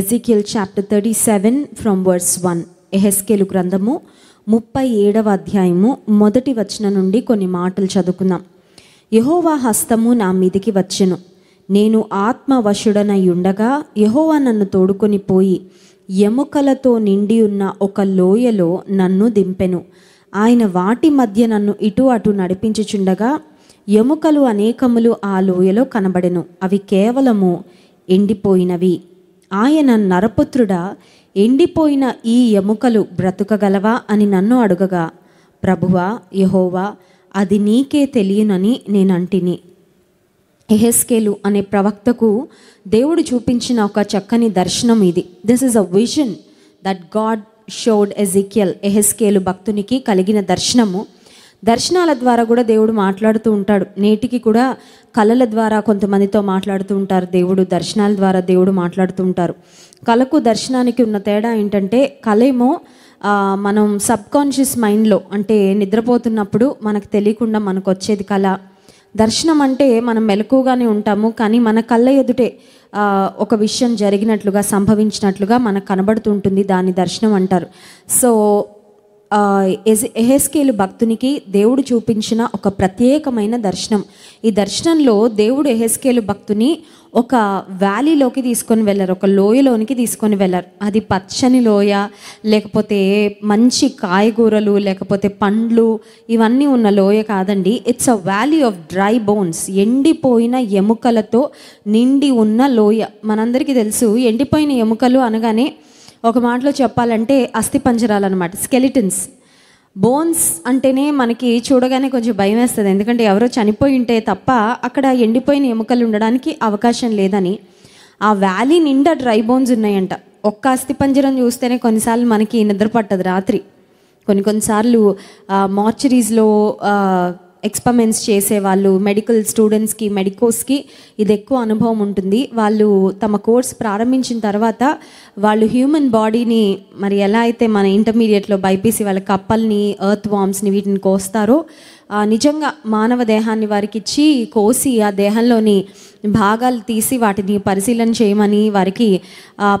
ఎజికిల్ chapter thirty seven from verse one ఎహెస్కేలు గ్రంథము ముప్పై ఏడవ అధ్యాయము మొదటి వచనం నుండి కొన్ని మాటలు చదువుకుందాం యహోవా హస్తము నా మీదికి వచ్చెను నేను ఆత్మవశుడనై ఉండగా యహోవా నన్ను తోడుకొని పోయి ఎముకలతో నిండి ఉన్న ఒక లోయలో నన్ను దింపెను ఆయన వాటి మధ్య నన్ను ఇటు అటు నడిపించుచుండగా ఎముకలు అనేకములు ఆ లోయలో కనబడెను అవి కేవలము ఎండిపోయినవి ఆయన నరపుత్రుడా ఎండిపోయిన ఈ ఎముకలు బ్రతుకగలవా అని నన్ను అడుగగా ప్రభువా యహోవా అది నీకే తెలియనని నేనంటిని ఎహెస్కేలు అనే ప్రవక్తకు దేవుడు చూపించిన ఒక చక్కని దర్శనం ఇది this is a vision that God showed Ezekiel ఎహెస్కేలు భక్తునికి కలిగిన దర్శనము దర్శనాల ద్వారా కూడా దేవుడు మాట్లాడుతూ ఉంటాడు నేటికి కూడా కళల ద్వారా కొంతమందితో మాట్లాడుతూ ఉంటారు దేవుడు దర్శనాల ద్వారా దేవుడు మాట్లాడుతూ ఉంటారు కళకు దర్శనానికి ఉన్న తేడా ఏంటంటే కళ ఏమో మనం సబ్కాన్షియస్ మైండ్లో అంటే నిద్రపోతున్నప్పుడు మనకు తెలియకుండా మనకు వచ్చేది కళ దర్శనం అంటే మనం మెలకుగానే ఉంటాము కానీ మన కళ్ళ ఎదుటే ఒక విషయం జరిగినట్లుగా సంభవించినట్లుగా మనకు కనబడుతుంటుంది దాన్ని దర్శనం అంటారు సో ఎహెస్కేలు భక్తునికి దేవుడు చూపించిన ఒక ప్రత్యేకమైన దర్శనం ఈ దర్శనంలో దేవుడు ఎహెస్కేలు భక్తుని ఒక వ్యాలీలోకి తీసుకొని వెళ్ళారు ఒక లోయలోనికి తీసుకొని వెళ్ళారు అది పచ్చని లోయ లేకపోతే మంచి కాయగూరలు లేకపోతే పండ్లు ఇవన్నీ ఉన్న లోయ కాదండి it's a valley of dry bones ఎండిపోయిన ఎముకలతో నిండి ఉన్న లోయ మనందరికీ తెలుసు ఎండిపోయిన ఎముకలు అనగానే ఒక మాటలో చెప్పాలంటే అస్థి పంజరాలు అనమాట స్కెలిటన్స్ బోన్స్ అంటేనే మనకి చూడగానే కొంచెం భయం వేస్తుంది ఎందుకంటే ఎవరో చనిపోయి ఉంటే తప్ప అక్కడ ఎండిపోయిన ఎముకలు ఉండడానికి అవకాశం లేదని ఆ వ్యాలీ నిండా డ్రై బోన్స్ ఉన్నాయంట ఒక్క అస్థిపంజరం చూస్తేనే కొన్నిసార్లు మనకి నిద్ర పట్టదు రాత్రి కొన్ని కొన్నిసార్లు మార్చరీస్లో ఎక్స్పెరిమెంట్స్ చేసే వాళ్ళు మెడికల్ స్టూడెంట్స్కి మెడికోస్కి ఇది ఎక్కువ అనుభవం ఉంటుంది వాళ్ళు తమ కోర్స్ ప్రారంభించిన తర్వాత వాళ్ళు హ్యూమన్ బాడీని మరి ఎలా అయితే మన ఇంటర్మీడియట్లో బైపీసీ వాళ్ళ కప్పల్ని ఎర్త్ వామ్స్ని వీటిని కోస్తారో నిజంగా మానవ దేహాన్ని వారికి ఇచ్చి కోసి ఆ దేహంలోని భాగాలు తీసి వాటిని పరిశీలన చేయమని వారికి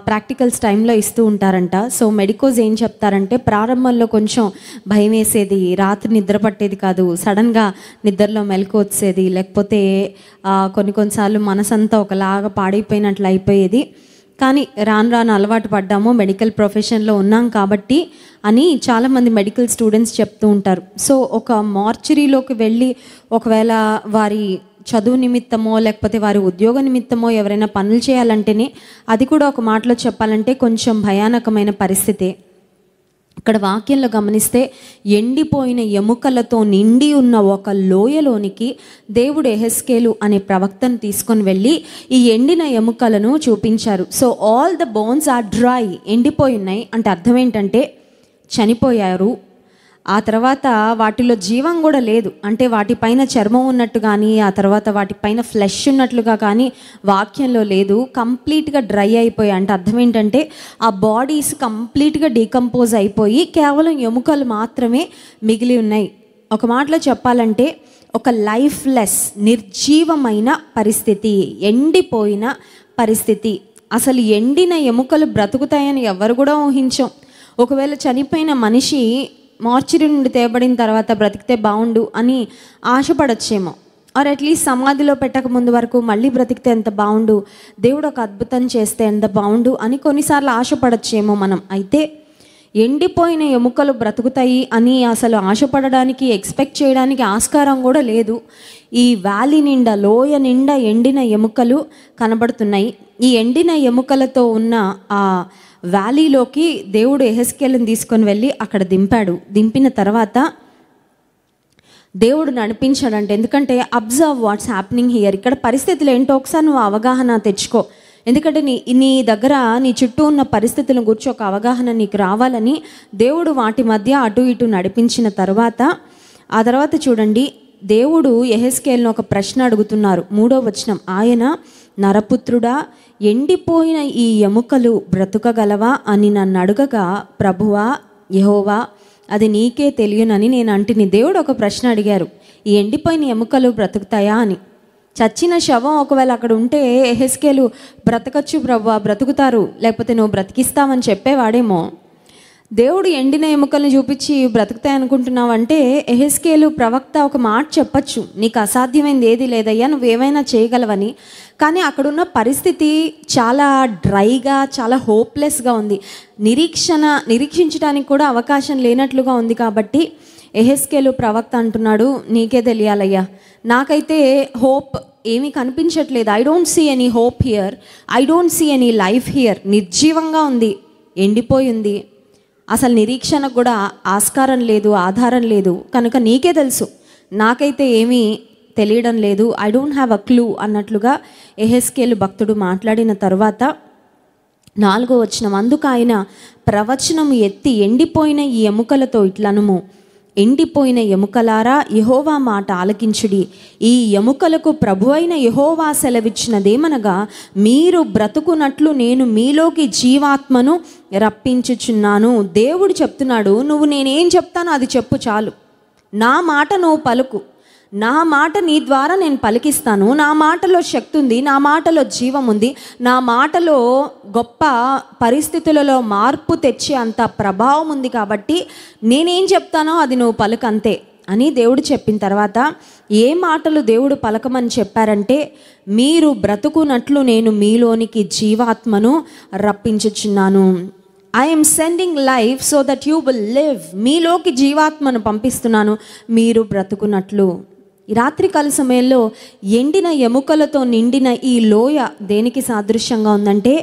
ప్రాక్టికల్స్ టైంలో ఇస్తూ ఉంటారంట సో మెడికోజ్ ఏం చెప్తారంటే ప్రారంభంలో కొంచెం భయం వేసేది రాత్రి నిద్ర పట్టేది కాదు సడన్గా నిద్రలో మెలకు వచ్చేది లేకపోతే కొన్ని కొన్నిసార్లు మనసంతా ఒకలాగా పాడైపోయినట్లు అయిపోయేది కానీ రాను రాను అలవాటు పడ్డాము మెడికల్ ప్రొఫెషన్లో ఉన్నాం కాబట్టి అని చాలామంది మెడికల్ స్టూడెంట్స్ చెప్తూ ఉంటారు సో ఒక మార్చరీలోకి వెళ్ళి ఒకవేళ వారి చదువు నిమిత్తమో లేకపోతే వారి ఉద్యోగ నిమిత్తమో ఎవరైనా పనులు చేయాలంటేనే అది కూడా ఒక మాటలో చెప్పాలంటే కొంచెం భయానకమైన పరిస్థితి ఇక్కడ వాక్యంలో గమనిస్తే ఎండిపోయిన ఎముకలతో నిండి ఉన్న ఒక లోయలోనికి దేవుడు ఎహెస్కేలు అనే ప్రవక్తను తీసుకొని వెళ్ళి ఈ ఎండిన ఎముకలను చూపించారు so all the bones are dry ఎండిపోయి ఉన్నాయి అంటే అర్థం ఏంటంటే చనిపోయారు ఆ తర్వాత వాటిలో జీవం కూడా లేదు అంటే వాటిపైన చర్మం ఉన్నట్టు కానీ ఆ తర్వాత వాటిపైన ఫ్లెష్ ఉన్నట్లుగా కానీ వాక్యంలో లేదు కంప్లీట్గా డ్రై అయిపోయి అంటే అర్థం ఏంటంటే ఆ బాడీస్ కంప్లీట్గా డీకంపోజ్ అయిపోయి కేవలం ఎముకలు మాత్రమే మిగిలి ఉన్నాయి ఒక మాటలో చెప్పాలంటే ఒక లైఫ్లెస్ నిర్జీవమైన పరిస్థితి ఎండిపోయిన పరిస్థితి అసలు ఎండిన ఎముకలు బ్రతుకుతాయని ఎవరు కూడా ఊహించాం ఒకవేళ చనిపోయిన మనిషి మార్చురీ నుండి తేబడిన తర్వాత బ్రతికితే బాగుండు అని ఆశపడచ్చేమో ఆర్ అట్లీస్ట్ సమాధిలో పెట్టక ముందు వరకు మళ్ళీ బ్రతికితే ఎంత బాగుండు దేవుడు ఒక అద్భుతం చేస్తే ఎంత బాగుండు అని కొన్నిసార్లు ఆశపడచ్చేమో మనం అయితే ఎండిపోయిన ఎముకలు బ్రతుకుతాయి అని అసలు ఆశపడడానికి ఎక్స్పెక్ట్ చేయడానికి ఆస్కారం కూడా లేదు ఈ వ్యాలీ నిండా లోయ నిండా ఎండిన ఎముకలు కనబడుతున్నాయి ఈ ఎండిన ఎముకలతో ఉన్న ఆ వ్యాలీలోకి దేవుడు ఎహెస్కేల్ని తీసుకొని వెళ్ళి అక్కడ దింపాడు దింపిన తర్వాత దేవుడు నడిపించాడంటే ఎందుకంటే అబ్జర్వ్ వాట్స్ హ్యాప్నింగ్ హియర్ ఇక్కడ పరిస్థితులు ఏంటో ఒకసారి నువ్వు అవగాహన తెచ్చుకో ఎందుకంటే నీ నీ దగ్గర నీ చుట్టూ ఉన్న పరిస్థితుల గురించి ఒక అవగాహన నీకు రావాలని దేవుడు వాటి మధ్య అటు ఇటు నడిపించిన తర్వాత ఆ తర్వాత చూడండి దేవుడు ఎహెస్కేల్ను ఒక ప్రశ్న అడుగుతున్నారు మూడో వచనం ఆయన నరపుత్రుడా ఎండిపోయిన ఈ ఎముకలు బ్రతుకగలవా అని నన్ను అడుగగా ప్రభువా యహోవా అది నీకే తెలియనని నేను అంటిని దేవుడు ఒక ప్రశ్న అడిగారు ఈ ఎండిపోయిన ఎముకలు బ్రతుకుతాయా అని చచ్చిన శవం ఒకవేళ అక్కడ ఉంటే ఎహెస్కేలు బ్రతకచ్చు ప్రభు బ్రతుకుతారు లేకపోతే నువ్వు బ్రతికిస్తావని చెప్పేవాడేమో దేవుడు ఎండిన ఎముకల్ని చూపించి బ్రతుకుతాయి అనుకుంటున్నావు అంటే ఎహెస్కేలు ప్రవక్త ఒక మాట చెప్పచ్చు నీకు అసాధ్యమైంది ఏది లేదయ్యా నువ్వు చేయగలవని కానీ అక్కడున్న పరిస్థితి చాలా డ్రైగా చాలా హోప్లెస్గా ఉంది నిరీక్షణ నిరీక్షించడానికి కూడా అవకాశం లేనట్లుగా ఉంది కాబట్టి ఎహెస్కేలు ప్రవక్త అంటున్నాడు నీకే తెలియాలయ్యా నాకైతే హోప్ ఏమీ కనిపించట్లేదు I don't see any hope here I don't see any life here నిర్జీవంగా ఉంది ఎండిపోయింది అసలు నిరీక్షణకు కూడా ఆస్కారం లేదు ఆధారం లేదు కనుక నీకే తెలుసు నాకైతే ఏమీ తెలియడం లేదు I don't have a clue అన్నట్లుగా ఎహెస్కేల్ భక్తుడు మాట్లాడిన తర్వాత నాలుగో వచ్చిన అందుకు ఆయన ప్రవచనము ఎత్తి ఎండిపోయిన ఈ ఎముకలతో ఇట్లనుము ఎండిపోయిన ఎముకలారా యహోవా మాట ఆలకించుడి ఈ ఎముకలకు ప్రభు అయిన యహోవా సెలవిచ్చినదేమనగా మీరు బ్రతుకున్నట్లు నేను మీలోకి జీవాత్మను రప్పించుచున్నాను దేవుడు చెప్తున్నాడు నువ్వు నేనేం చెప్తానో అది చెప్పు చాలు నా మాట నువ్వు పలుకు నా మాట నీ ద్వారా నేను పలికిస్తాను నా మాటలో శక్తి ఉంది నా మాటలో జీవం ఉంది నా మాటలో గొప్ప పరిస్థితులలో మార్పు తెచ్చే అంత ప్రభావం ఉంది కాబట్టి నేనేం చెప్తానో అది నువ్వు పలుకంతే అని దేవుడు చెప్పిన తర్వాత ఏ మాటలు దేవుడు పలకమని చెప్పారంటే మీరు బ్రతుకున్నట్లు నేను మీలోనికి జీవాత్మను రప్పించుచున్నాను I'm sending life so that you will live మీలోకి జీవాత్మను పంపిస్తున్నాను మీరు బ్రతుకున్నట్లు రాత్రి కాల సమయంలో ఎండిన ఎముకలతో నిండిన ఈ లోయ దేనికి సాదృశ్యంగా ఉందంటే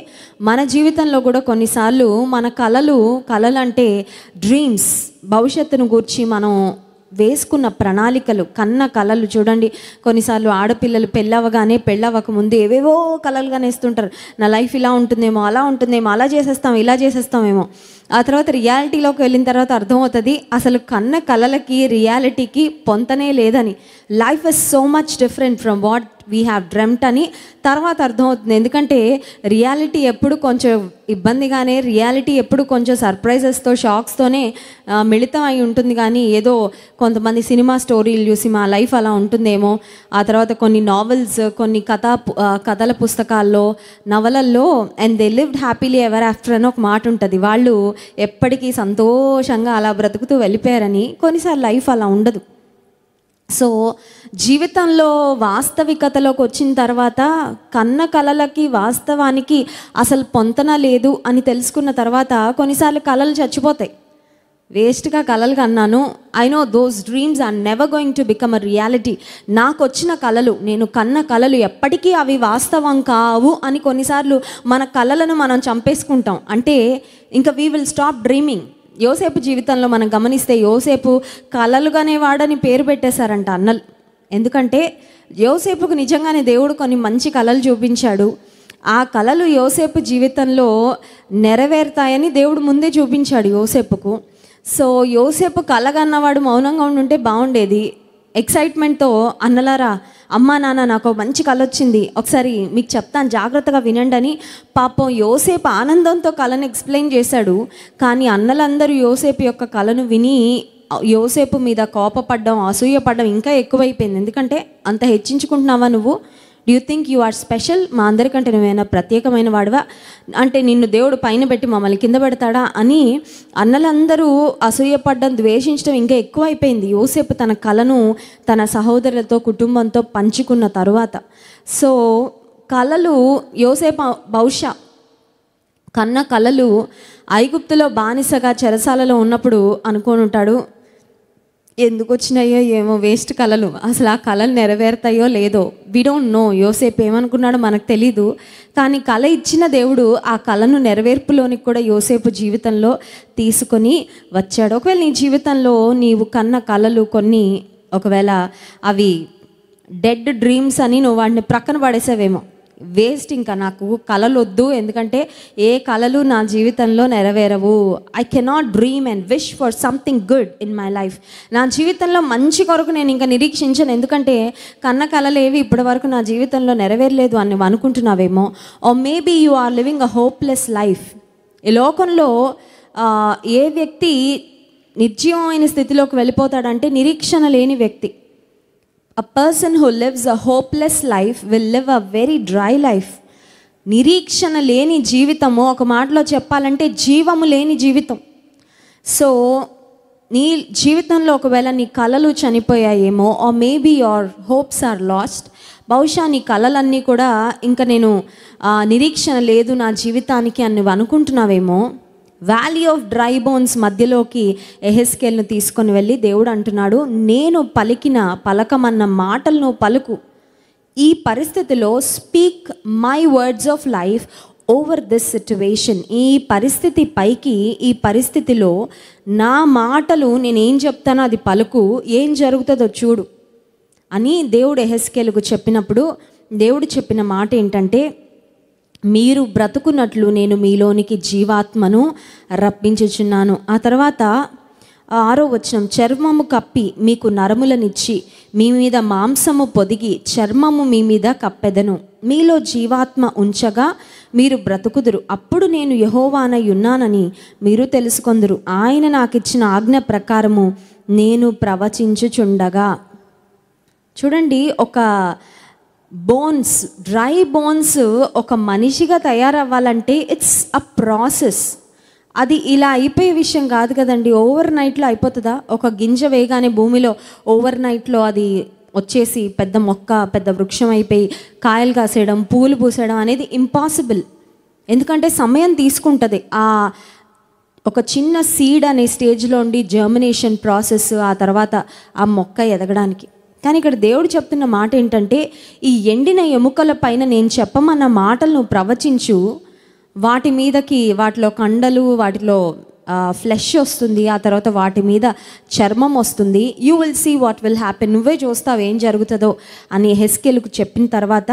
మన జీవితంలో కూడా కొన్నిసార్లు మన కళలు కళలు అంటే డ్రీమ్స్ భవిష్యత్తును గురించి మనం వేసుకున్న ప్రణాళికలు కన్న కళలు చూడండి కొన్నిసార్లు ఆడపిల్లలు పెళ్ళవగానే పెళ్ళవక ముందు ఏవేవో కళలుగానే వేస్తుంటారు నా లైఫ్ ఇలా ఉంటుందేమో అలా ఉంటుందేమో అలా చేసేస్తాం ఇలా చేసేస్తామేమో ఆ తర్వాత రియాలిటీలోకి వెళ్ళిన తర్వాత అర్థమవుతుంది అసలు కన్న కలలకి రియాలిటీకి పొంతనే లేదని life is so much different from what we have dreamt అని తర్వాత అర్థమవుతుంది ఎందుకంటే రియాలిటీ ఎప్పుడు కొంచెం ఇబ్బందిగానే రియాలిటీ ఎప్పుడు కొంచెం సర్ప్రైజెస్తో షాక్స్తోనే మిళితం అయి ఉంటుంది కానీ ఏదో కొంతమంది సినిమా స్టోరీలు చూసి మా లైఫ్ అలా ఉంటుందేమో ఆ తర్వాత కొన్ని నావెల్స్ కొన్ని కథా కథల పుస్తకాల్లో నవలల్లో and they lived happily ever after అని ఒక మాట ఉంటుంది వాళ్ళు ఎప్పటికీ సంతోషంగా అలా బ్రతుకుతూ వెళ్ళిపోయారని కొన్నిసార్లు లైఫ్ అలా ఉండదు సో జీవితంలో వాస్తవికతలోకి వచ్చిన తర్వాత కన్న కళలకి వాస్తవానికి అసలు పొంతన లేదు అని తెలుసుకున్న తర్వాత కొన్నిసార్లు కళలు చచ్చిపోతాయి వేస్ట్గా కళలు కన్నాను I know those dreams are never going to become a reality నాకు వచ్చిన కళలు నేను కన్న కళలు ఎప్పటికీ అవి వాస్తవం కావు అని కొన్నిసార్లు మన కళలను మనం చంపేసుకుంటాం అంటే ఇంకా వీ విల్ స్టాప్ డ్రీమింగ్ యోసేపు జీవితంలో మనం గమనిస్తే యోసేపు కలలుగానే వాడని పేరు పెట్టేశారంట అన్నలు ఎందుకంటే యోసేపుకు నిజంగానే దేవుడు కొన్ని మంచి కళలు చూపించాడు ఆ కళలు యోసేపు జీవితంలో నెరవేరుతాయని దేవుడు ముందే చూపించాడు యోసేపుకు సో యోసేపు కలగన్నవాడు మౌనంగా ఉండుంటే బాగుండేది ఎక్సైట్మెంట్తో అన్నలారా అమ్మా నాన్న నాకు మంచి కళ వచ్చింది ఒకసారి మీకు చెప్తాను జాగ్రత్తగా వినండి అని పాపం యోసేపు ఆనందంతో కళను ఎక్స్ప్లెయిన్ చేశాడు కానీ అన్నలందరూ యోసేపు యొక్క కళను విని యోసేపు మీద కోపపడ్డం అసూయపడ్డం ఇంకా ఎక్కువైపోయింది ఎందుకంటే అంత హెచ్చించుకుంటున్నావా నువ్వు do think you are special మా అందరికంటే నువ్వేనా ప్రత్యేకమైన వాడివా అంటే నిన్ను దేవుడు పైన పెట్టి మమ్మల్ని కింద పెడతాడా అని అన్నలందరూ అసూయపడ్డం ద్వేషించడం ఇంకా ఎక్కువ అయిపోయింది యోసేపు తన కళను తన సహోదరులతో కుటుంబంతో పంచుకున్న తరువాత సో కళలు యోసేపు బహుశా కన్న కళలు ఐగుప్తులో బానిసగా చెరసాలలో ఉన్నప్పుడు అనుకోనుంటాడు ఎందుకు వచ్చినాయో ఏమో వేస్ట్ కళలు అసలు ఆ కళలు నెరవేరుతాయో లేదో వి డోంట్ నో యోసేపు ఏమనుకున్నాడో మనకు తెలీదు కానీ కళ ఇచ్చిన దేవుడు ఆ కళను నెరవేర్పులోనికి కూడా యోసేపు జీవితంలో తీసుకొని వచ్చాడు ఒకవేళ నీ జీవితంలో నీవు కన్న కళలు కొన్ని ఒకవేళ అవి డెడ్ డ్రీమ్స్ అని నువ్వు వాడిని ప్రక్కన పడేసావేమో వేస్ట్ ఇంకా నాకు కలలొద్దు ఎందుకంటే ఏ కళలు నా జీవితంలో నెరవేరవు I cannot dream and wish for something good in my life నా జీవితంలో మంచి కొరకు నేను ఇంకా నిరీక్షించను ఎందుకంటే కన్న కళలు ఇప్పటి వరకు నా జీవితంలో నెరవేరలేదు అని అనుకుంటున్నావేమో oh maybe you are living a hopeless life ఈ లోకంలో ఏ వ్యక్తి నిర్జీవమైన స్థితిలోకి వెళ్ళిపోతాడంటే నిరీక్షణ లేని వ్యక్తి a person who lives a hopeless life will live a very dry life నిరీక్షణ లేని జీవితము ఒక మాటలో చెప్పాలంటే జీవము లేని జీవితం సో నీ జీవితంలో ఒకవేళ నీ కళలు చనిపోయాయేమో or maybe your hopes are lost బహుశా నీ కళలన్నీ కూడా ఇంకా నేను నిరీక్షణ లేదు నా జీవితానికి అని అనుకుంటున్నావేమో వ్యాలీ ఆఫ్ డ్రై బోన్స్ మధ్యలోకి ఎహెస్కేల్ను తీసుకొని వెళ్ళి దేవుడు అంటున్నాడు నేను పలికిన పలకమన్న మాటలను పలుకు ఈ పరిస్థితిలో speak my words of life over this situation ఈ పరిస్థితి పైకి ఈ పరిస్థితిలో నా మాటలు నేనేం చెప్తానో అది పలుకు ఏం జరుగుతుందో చూడు అని దేవుడు ఎహెస్కేలకు చెప్పినప్పుడు దేవుడు చెప్పిన మాట ఏంటంటే మీరు బ్రతుకున్నట్లు నేను మీలోనికి జీవాత్మను రప్పించుచున్నాను ఆ తర్వాత ఆరో వచనం చర్మము కప్పి మీకు నరములనిచ్చి మీ మీద మాంసము పొదిగి చర్మము మీ మీద కప్పెదను మీలో జీవాత్మ ఉంచగా మీరు బ్రతుకుదురు అప్పుడు నేను యహోవానై ఉన్నానని మీరు తెలుసుకొందురు ఆయన నాకు ఇచ్చిన ఆజ్ఞ ప్రకారము నేను ప్రవచించుచుండగా చూడండి ఒక బోన్స్ డ్రై బోన్స్ ఒక మనిషిగా తయారవ్వాలంటే ఇట్స్ అ ప్రాసెస్ అది ఇలా అయిపోయే విషయం కాదు కదండి ఓవర్ నైట్లో అయిపోతుందా ఒక గింజ వేయగానే భూమిలో ఓవర్ నైట్లో అది వచ్చేసి పెద్ద మొక్క పెద్ద వృక్షం అయిపోయి కాయలు కాసేయడం పూలు పూసేయడం అనేది ఇంపాసిబుల్ ఎందుకంటే సమయం తీసుకుంటుంది ఆ ఒక చిన్న సీడ్ అనే స్టేజ్లో ఉండి జర్మినేషన్ ప్రాసెస్ ఆ తర్వాత ఆ మొక్క ఎదగడానికి కానీ ఇక్కడ దేవుడు చెప్తున్న మాట ఏంటంటే ఈ ఎండిన ఎముకల పైన నేను చెప్పమన్న మాటలను ప్రవచించు వాటి మీదకి వాటిలో కండలు వాటిలో ఫ్లెష్ వస్తుంది ఆ తర్వాత వాటి మీద చర్మం వస్తుంది you will see what will happen నువ్వే చూస్తావు ఏం జరుగుతుందో అని హెస్కెల్కు చెప్పిన తర్వాత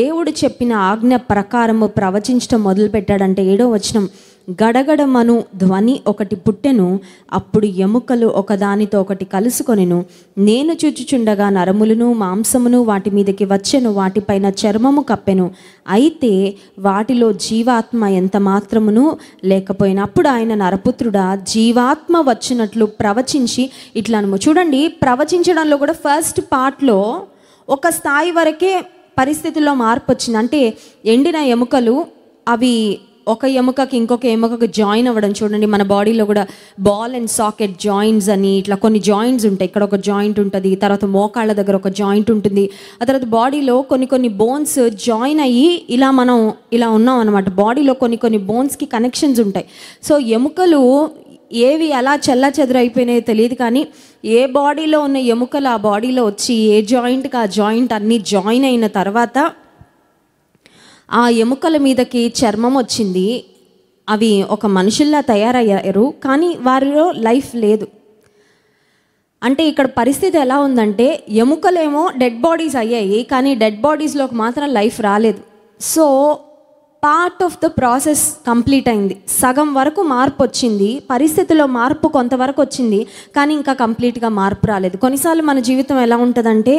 దేవుడు చెప్పిన ఆజ్ఞ ప్రకారము ప్రవచించడం మొదలుపెట్టాడంటే ఏడో వచనం గడగడమను ధ్వని ఒకటి పుట్టెను అప్పుడు ఎముకలు ఒకదానితో ఒకటి కలుసుకొనెను నేను చూచుచుండగా నరములను మాంసమును వాటి మీదకి వచ్చెను వాటిపైన చర్మము కప్పెను అయితే వాటిలో జీవాత్మ ఎంత మాత్రమును లేకపోయినప్పుడు అప్పుడు ఆయన నరపుత్రుడా జీవాత్మ వచ్చినట్లు ప్రవచించి ఇట్లా చూడండి ప్రవచించడంలో కూడా ఫస్ట్ పార్ట్లో ఒక స్థాయి వరకే పరిస్థితుల్లో మార్పు వచ్చింది అంటే ఎండిన ఎముకలు అవి ఒక ఎముకకి ఇంకొక ఎముకకు జాయిన్ అవ్వడం చూడండి మన బాడీలో కూడా బాల్ అండ్ సాకెట్ జాయింట్స్ అని ఇట్లా కొన్ని జాయింట్స్ ఉంటాయి ఇక్కడ ఒక జాయింట్ ఉంటుంది తర్వాత మోకాళ్ళ దగ్గర ఒక జాయింట్ ఉంటుంది ఆ తర్వాత బాడీలో కొన్ని కొన్ని బోన్స్ జాయిన్ అయ్యి ఇలా మనం ఇలా ఉన్నాం అనమాట బాడీలో కొన్ని కొన్ని బోన్స్కి కనెక్షన్స్ ఉంటాయి సో ఎముకలు ఏవి ఎలా చెల్ల చెదరైపోయినాయో తెలియదు కానీ ఏ బాడీలో ఉన్న ఎముకలు ఆ బాడీలో వచ్చి ఏ జాయింట్కి ఆ జాయింట్ అన్నీ జాయిన్ అయిన తర్వాత ఆ ఎముకల మీదకి చర్మం వచ్చింది అవి ఒక మనుషుల్లా తయారయ్యారు కానీ వారిలో లైఫ్ లేదు అంటే ఇక్కడ పరిస్థితి ఎలా ఉందంటే ఎముకలేమో డెడ్ బాడీస్ అయ్యాయి కానీ డెడ్ బాడీస్లోకి మాత్రం లైఫ్ రాలేదు so part of the process complete అయింది సగం వరకు మార్పు వచ్చింది పరిస్థితిలో మార్పు కొంతవరకు వచ్చింది కానీ ఇంకా కంప్లీట్గా మార్పు రాలేదు కొన్నిసార్లు మన జీవితం ఎలా ఉంటుందంటే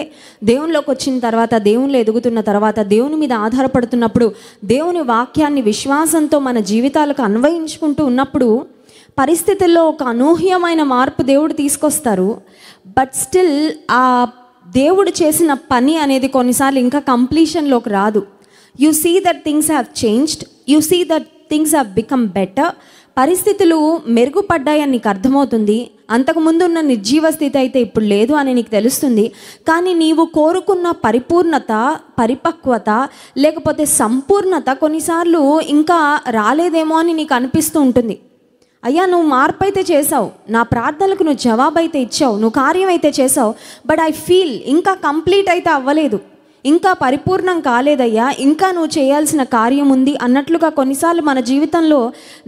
దేవునిలోకి వచ్చిన తర్వాత దేవునిలో ఎదుగుతున్న తర్వాత దేవుని మీద ఆధారపడుతున్నప్పుడు దేవుని వాక్యాన్ని విశ్వాసంతో మన జీవితాలకు అన్వయించుకుంటూ ఉన్నప్పుడు పరిస్థితుల్లో ఒక అనూహ్యమైన మార్పు దేవుడు తీసుకొస్తారు బట్ స్టిల్ ఆ దేవుడు చేసిన పని అనేది కొన్నిసార్లు ఇంకా కంప్లీషన్లోకి రాదు you see that things have changed you see that things have become better పరిస్థితులు మెరుగుపడ్డాయని నీకు అర్థమవుతుంది అంతకుముందు ఉన్న నిర్జీవ స్థితి అయితే ఇప్పుడు లేదు అని నీకు తెలుస్తుంది కానీ నీవు కోరుకున్న పరిపూర్ణత పరిపక్వత లేకపోతే సంపూర్ణత కొన్నిసార్లు ఇంకా రాలేదేమో అని నీకు అనిపిస్తూ ఉంటుంది అయ్యా నువ్వు మార్పు అయితే చేసావు నా ప్రార్థనలకు నువ్వు జవాబు అయితే ఇచ్చావు నువ్వు కార్యం అయితే చేసావు బట్ ఐ ఫీల్ ఇంకా కంప్లీట్ అయితే అవ్వలేదు ఇంకా పరిపూర్ణం కాలేదయ్యా ఇంకా నువ్వు చేయాల్సిన కార్యం ఉంది అన్నట్లుగా కొన్నిసార్లు మన జీవితంలో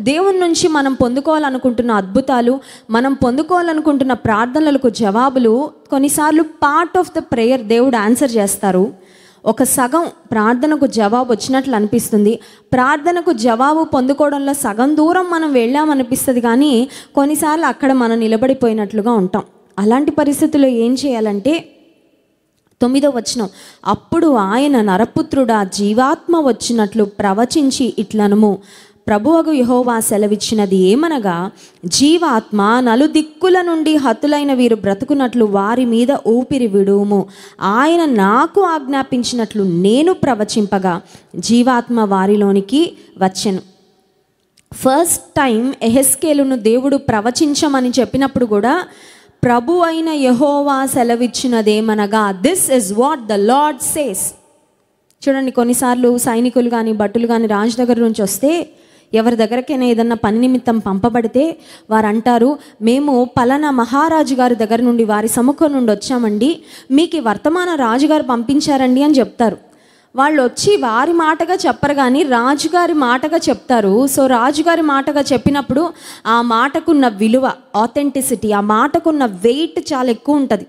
దేవుని నుంచి మనం పొందుకోవాలనుకుంటున్న అద్భుతాలు మనం పొందుకోవాలనుకుంటున్న ప్రార్థనలకు జవాబులు కొన్నిసార్లు పార్ట్ ఆఫ్ ద ప్రేయర్ దేవుడు ఆన్సర్ చేస్తారు ఒక సగం ప్రార్థనకు జవాబు వచ్చినట్లు అనిపిస్తుంది ప్రార్థనకు జవాబు పొందుకోవడంలో సగం దూరం మనం వెళ్ళామనిపిస్తుంది కానీ కొన్నిసార్లు అక్కడ మనం నిలబడిపోయినట్లుగా ఉంటాం అలాంటి పరిస్థితుల్లో ఏం చేయాలంటే తొమ్మిదో వచనం అప్పుడు ఆయన నరపుత్రుడా జీవాత్మ వచ్చినట్లు ప్రవచించి ఇట్లనము ప్రభువగు యహోవా సెలవిచ్చినది ఏమనగా జీవాత్మ నలుదిక్కుల నుండి హతులైన వీరు బ్రతుకున్నట్లు వారి మీద ఊపిరి విడుము ఆయన నాకు ఆజ్ఞాపించినట్లు నేను ప్రవచింపగా జీవాత్మ వారిలోనికి వచ్చెను ఫస్ట్ టైం ఎహెస్కేలును దేవుడు ప్రవచించమని చెప్పినప్పుడు కూడా ప్రభు అయిన యహోవా సెలవిచ్చినదేమనగా this is what the Lord says చూడండి కొన్నిసార్లు సైనికులు కానీ భటులు కానీ రాజు దగ్గర నుంచి వస్తే ఎవరి దగ్గరకైనా ఏదన్నా పని నిమిత్తం పంపబడితే వారు అంటారు మేము పలానా మహారాజు గారి దగ్గర నుండి వారి సముఖం నుండి వచ్చామండి మీకు వర్తమాన రాజుగారు పంపించారండి అని చెప్తారు వాళ్ళు వచ్చి వారి మాటగా చెప్పరు కానీ రాజుగారి మాటగా చెప్తారు సో రాజుగారి మాటగా చెప్పినప్పుడు ఆ మాటకున్న విలువ ఆథెంటిసిటీ ఆ మాటకున్న వెయిట్ చాలా ఎక్కువ ఉంటుంది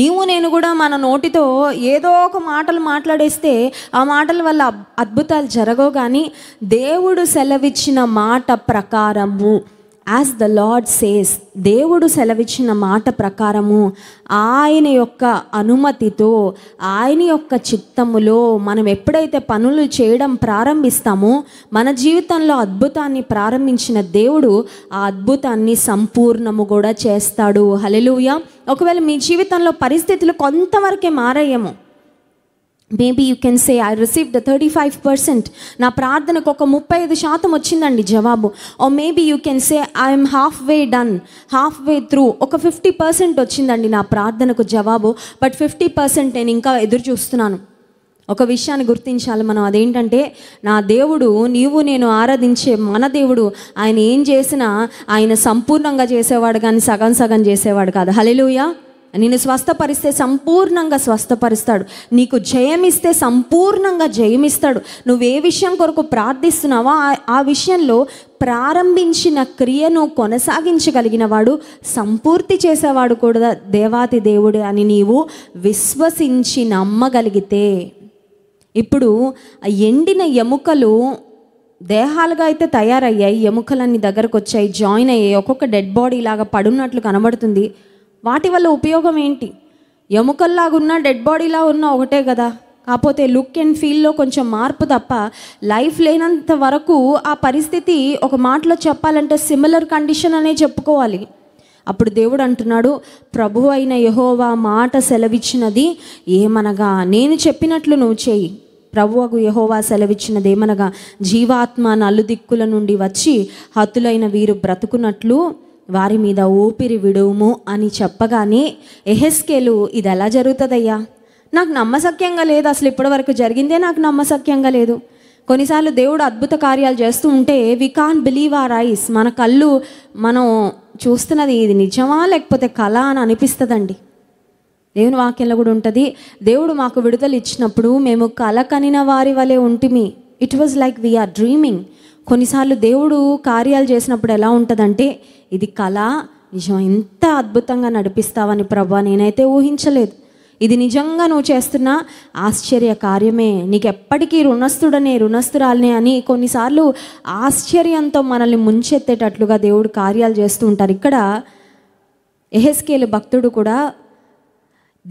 నీవు నేను కూడా మన నోటితో ఏదో ఒక మాటలు మాట్లాడేస్తే ఆ మాటల వల్ల అద్భుతాలు జరగవు కానీ దేవుడు సెలవిచ్చిన మాట ప్రకారము యాజ్ ద లార్డ్ సేస్ దేవుడు సెలవిచ్చిన మాట ప్రకారము ఆయన యొక్క అనుమతితో ఆయన యొక్క చిత్తములో మనం ఎప్పుడైతే పనులు చేయడం ప్రారంభిస్తామో మన జీవితంలో అద్భుతాన్ని ప్రారంభించిన దేవుడు ఆ అద్భుతాన్ని సంపూర్ణము కూడా చేస్తాడు హలెలుయా ఒకవేళ మీ జీవితంలో పరిస్థితులు కొంతవరకే మారయ్యేమో maybe you can say I receive the thirty five percent నా ప్రార్థనకు ఒక ముప్పై ఐదు శాతం వచ్చిందండి జవాబు oh maybe you can say I'm half way done half way through ఒక ఫిఫ్టీ పర్సెంట్ వచ్చిందండి నా ప్రార్థనకు జవాబు బట్ ఫిఫ్టీ పర్సెంట్ నేను ఇంకా ఎదురు చూస్తున్నాను ఒక విషయాన్ని గుర్తించాలి మనం అదేంటంటే నా దేవుడు నీవు నేను ఆరాధించే మన దేవుడు ఆయన ఏం చేసినా ఆయన సంపూర్ణంగా చేసేవాడు కానీ సగం సగం చేసేవాడు కాదు హలెలుయా నిన్ను స్వస్థపరిస్తే సంపూర్ణంగా స్వస్థపరుస్తాడు నీకు జయమిస్తే సంపూర్ణంగా జయమిస్తాడు నువ్వు ఏ విషయం కొరకు ప్రార్థిస్తున్నావో ఆ విషయంలో ప్రారంభించిన క్రియను కొనసాగించగలిగిన వాడు సంపూర్తి చేసేవాడు కూడా దేవాతి దేవుడు అని నీవు విశ్వసించి నమ్మగలిగితే ఇప్పుడు ఎండిన ఎముకలు దేహాలుగా అయితే తయారయ్యాయి ఎముకలన్నీ దగ్గరకు వచ్చాయి జాయిన్ అయ్యాయి ఒక్కొక్క డెడ్ బాడీ లాగా పడున్నట్లు కనబడుతుంది వాటి వల్ల ఉపయోగం ఏంటి ఎముకల్లాగా ఉన్న డెడ్ బాడీలా ఉన్న ఒకటే కదా కాకపోతే లుక్ అండ్ ఫీల్లో కొంచెం మార్పు తప్ప లైఫ్ లేనంత వరకు ఆ పరిస్థితి ఒక మాటలో చెప్పాలంటే సిమిలర్ కండిషన్ అనే చెప్పుకోవాలి అప్పుడు దేవుడు అంటున్నాడు ప్రభు అయిన యహోవా మాట సెలవిచ్చినది ఏమనగా నేను చెప్పినట్లు నువ్వు చేయి ప్రభువకు యహోవా సెలవిచ్చినది ఏమనగా జీవాత్మ నలుదిక్కుల నుండి వచ్చి హతులైన వీరు బ్రతుకున్నట్లు వారి మీద ఊపిరి విడుము అని చెప్పగానే ఎహెస్కేలు ఇది ఎలా జరుగుతుందయ్యా నాకు నమ్మసక్యంగా లేదు అసలు ఇప్పటివరకు జరిగిందే నాకు నమ్మసక్యంగా లేదు కొన్నిసార్లు దేవుడు అద్భుత కార్యాలు చేస్తూ ఉంటే we can't believe our eyes మన కళ్ళు మనం చూస్తున్నది ఇది నిజమా లేకపోతే కళ అని అనిపిస్తుందండి దేవుని వాక్యంలో కూడా ఉంటుంది దేవుడు మాకు విడుదల ఇచ్చినప్పుడు మేము కళ కనిన వారి వలె ఉంటిమి it was like we are dreaming కొన్నిసార్లు దేవుడు కార్యాలు చేసినప్పుడు ఎలా ఉంటుందంటే ఇది కళ నిజం ఎంత అద్భుతంగా నడిపిస్తావని ప్రభా నేనైతే ఊహించలేదు ఇది నిజంగా నువ్వు చేస్తున్న ఆశ్చర్య కార్యమే నీకు ఎప్పటికీ రుణస్థుడనే రుణస్థురాలనే అని కొన్నిసార్లు ఆశ్చర్యంతో మనల్ని ముంచెత్తేటట్లుగా దేవుడు కార్యాలు చేస్తూ ఉంటారు ఇక్కడ ఎహెస్కేలు భక్తుడు కూడా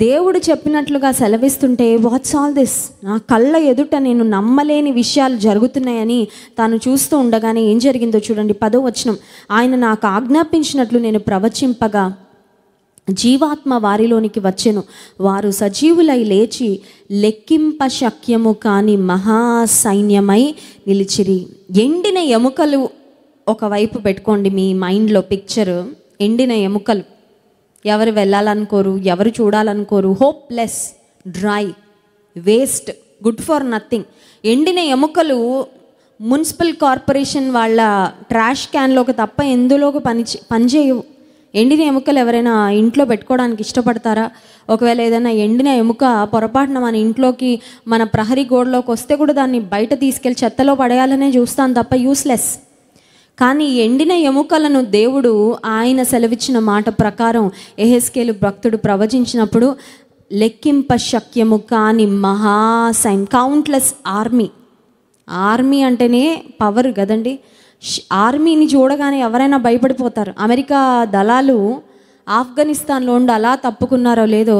దేవుడు చెప్పినట్లుగా సెలవిస్తుంటే వాట్స్ ఆల్ దిస్ నా కళ్ళ ఎదుట నేను నమ్మలేని విషయాలు జరుగుతున్నాయని తాను చూస్తూ ఉండగానే ఏం జరిగిందో చూడండి పదో వచనం ఆయన నాకు ఆజ్ఞాపించినట్లు నేను ప్రవచింపగా జీవాత్మ వారిలోనికి వచ్చెను వారు సజీవులై లేచి లెక్కింప శక్యము కాని మహాసైన్యమై నిలిచిరి ఎండిన ఎముకలు ఒకవైపు పెట్టుకోండి మీ మైండ్లో పిక్చరు ఎండిన ఎముకలు ఎవరు వెళ్ళాలనుకోరు ఎవరు చూడాలనుకోరు hopeless dry waste good for nothing ఎండిన ఎముకలు మున్సిపల్ కార్పొరేషన్ వాళ్ళ ట్రాష్ క్యాన్లోకి తప్ప ఎందులోకి పని పనిచేయవు ఎండిన ఎముకలు ఎవరైనా ఇంట్లో పెట్టుకోవడానికి ఇష్టపడతారా ఒకవేళ ఏదైనా ఎండిన ఎముక పొరపాటున మన ఇంట్లోకి మన ప్రహరీ గోడలోకి వస్తే కూడా దాన్ని బయట తీసుకెళ్ళి చెత్తలో పడేయాలనే చూస్తాను తప్ప యూస్లెస్ కానీ ఎండిన ఎముకలను దేవుడు ఆయన సెలవిచ్చిన మాట ప్రకారం ఎహెస్కేలు భక్తుడు ప్రవచించినప్పుడు లెక్కింప శక్యము కాని మహా సైన్ కౌంట్లెస్ ఆర్మీ ఆర్మీ అంటేనే పవర్ కదండి ఆర్మీని చూడగానే ఎవరైనా భయపడిపోతారు అమెరికా దళాలు ఆఫ్ఘనిస్తాన్లో ఉండి అలా తప్పుకున్నారో లేదో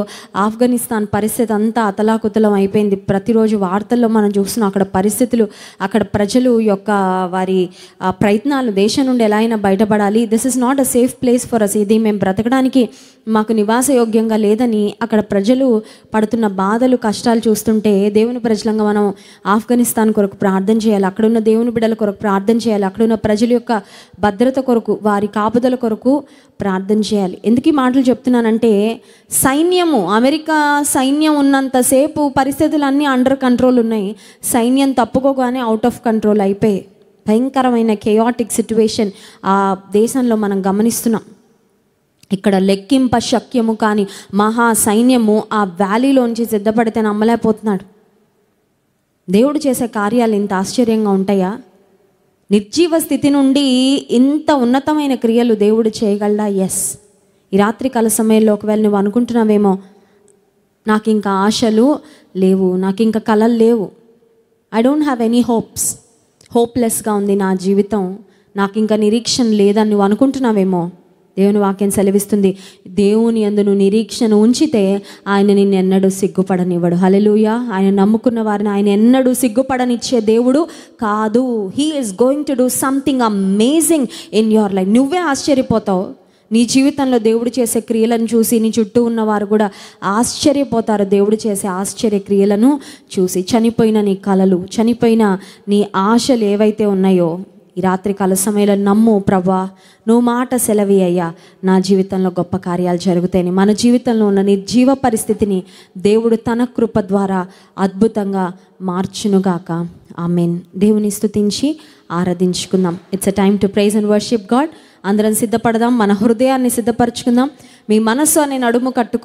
ఆఫ్ఘనిస్తాన్ పరిస్థితి అంతా అతలాకుతలం అయిపోయింది ప్రతిరోజు వార్తల్లో మనం చూస్తున్నాం అక్కడ పరిస్థితులు అక్కడ ప్రజలు యొక్క వారి ప్రయత్నాలు దేశం నుండి ఎలా అయినా బయటపడాలి this is not a safe place for us ఇది మేము బ్రతకడానికి మాకు నివాసయోగ్యంగా లేదని అక్కడ ప్రజలు పడుతున్న బాధలు కష్టాలు చూస్తుంటే దేవుని ప్రజలంగా మనం ఆఫ్ఘనిస్తాన్ కొరకు ప్రార్థన చేయాలి అక్కడున్న దేవుని బిడ్డల కొరకు ప్రార్థన చేయాలి అక్కడున్న ప్రజల యొక్క భద్రత కొరకు వారి కాపుదల కొరకు ప్రార్థన చేయాలి ఎందుకు ఈ మాటలు చెప్తున్నానంటే సైన్యము అమెరికా సైన్యం ఉన్నంతసేపు పరిస్థితులన్నీ అండర్ కంట్రోల్ ఉన్నాయి సైన్యం తప్పుకోగానే అవుట్ ఆఫ్ కంట్రోల్ అయిపోయి భయంకరమైన కేయాటిక్ సిట్యువేషన్ ఆ దేశంలో మనం గమనిస్తున్నాం ఇక్కడ లెక్కింప శక్యము కానీ మహా సైన్యము ఆ వ్యాలీలోంచి సిద్ధపడితే నమ్మలేకపోతున్నాడు దేవుడు చేసే కార్యాలు ఇంత ఆశ్చర్యంగా ఉంటాయా నిర్జీవ స్థితి నుండి ఇంత ఉన్నతమైన క్రియలు దేవుడు చేయగలడా ఎస్ ఈ రాత్రి కాల సమయంలో ఒకవేళ నువ్వు అనుకుంటున్నావేమో నాకు ఇంకా ఆశలు లేవు నాకు ఇంకా కళలు లేవు I don't have any hopes హోప్లెస్గా ఉంది నా జీవితం నాకు ఇంకా నిరీక్షణ లేదని నువ్వు అనుకుంటున్నావేమో దేవుని వాక్యం సెలవిస్తుంది దేవుని అందును నిరీక్షణ ఉంచితే ఆయన నిన్ను ఎన్నడూ సిగ్గుపడనివ్వడు హలెలుయ ఆయన నమ్ముకున్న వారిని ఆయన ఎన్నడూ సిగ్గుపడనిచ్చే దేవుడు కాదు he is going to do something amazing in your life నువ్వే ఆశ్చర్యపోతావు నీ జీవితంలో దేవుడు చేసే క్రియలను చూసి నీ చుట్టూ ఉన్నవారు కూడా ఆశ్చర్యపోతారు దేవుడు చేసే ఆశ్చర్య క్రియలను చూసి చనిపోయిన నీ కలలు చనిపోయిన నీ ఆశలు ఏవైతే ఉన్నాయో ఈ రాత్రి కాల సమయంలో నమ్ము ప్రభా నువ్వు మాట సెలవి అయ్యా నా జీవితంలో గొప్ప కార్యాలు జరుగుతాయని మన జీవితంలో ఉన్న నిర్జీవ పరిస్థితిని దేవుడు తన కృప ద్వారా అద్భుతంగా మార్చునుగాక మెయిన్ దేవుని స్థుతించి ఆరాధించుకుందాం it's a time to praise and worship God అందరం సిద్ధపడదాం మన హృదయాన్ని సిద్ధపరచుకుందాం మీ మనస్సు అనే నడుము కట్టుకు